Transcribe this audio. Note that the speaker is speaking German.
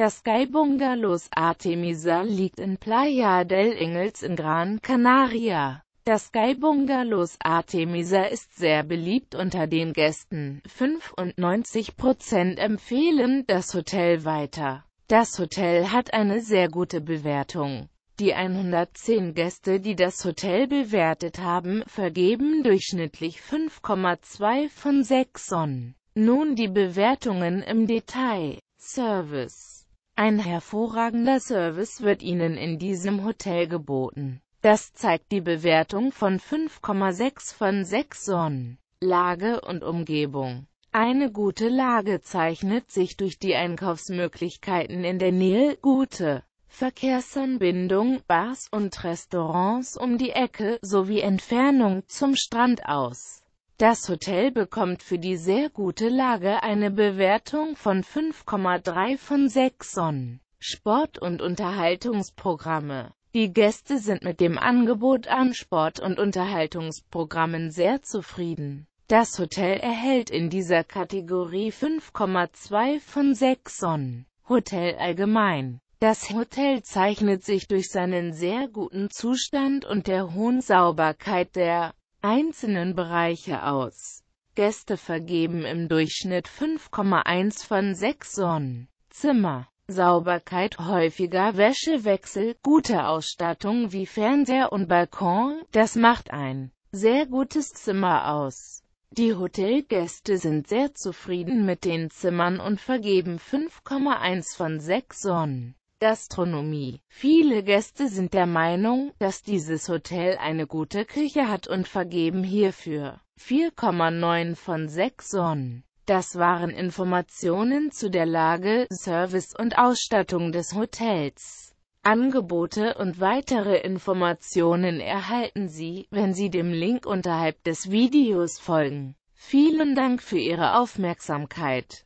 Das Sky Bungalows Artemisa liegt in Playa del Ingles in Gran Canaria. Das Sky Bungalows Artemisa ist sehr beliebt unter den Gästen. 95% empfehlen das Hotel weiter. Das Hotel hat eine sehr gute Bewertung. Die 110 Gäste, die das Hotel bewertet haben, vergeben durchschnittlich 5,2 von 6 Sonnen. Nun die Bewertungen im Detail. Service ein hervorragender Service wird Ihnen in diesem Hotel geboten. Das zeigt die Bewertung von 5,6 von 6 Sonnen. Lage und Umgebung Eine gute Lage zeichnet sich durch die Einkaufsmöglichkeiten in der Nähe, gute Verkehrsanbindung, Bars und Restaurants um die Ecke sowie Entfernung zum Strand aus. Das Hotel bekommt für die sehr gute Lage eine Bewertung von 5,3 von 6 Sonnen. Sport- und Unterhaltungsprogramme Die Gäste sind mit dem Angebot an Sport- und Unterhaltungsprogrammen sehr zufrieden. Das Hotel erhält in dieser Kategorie 5,2 von 6 Sonnen. Hotel allgemein das Hotel zeichnet sich durch seinen sehr guten Zustand und der hohen Sauberkeit der einzelnen Bereiche aus. Gäste vergeben im Durchschnitt 5,1 von 6 Sonnen. Zimmer, Sauberkeit, häufiger Wäschewechsel, gute Ausstattung wie Fernseher und Balkon, das macht ein sehr gutes Zimmer aus. Die Hotelgäste sind sehr zufrieden mit den Zimmern und vergeben 5,1 von 6 Sonnen. Gastronomie. Viele Gäste sind der Meinung, dass dieses Hotel eine gute Küche hat und vergeben hierfür 4,9 von 6 Sonnen. Das waren Informationen zu der Lage, Service und Ausstattung des Hotels. Angebote und weitere Informationen erhalten Sie, wenn Sie dem Link unterhalb des Videos folgen. Vielen Dank für Ihre Aufmerksamkeit.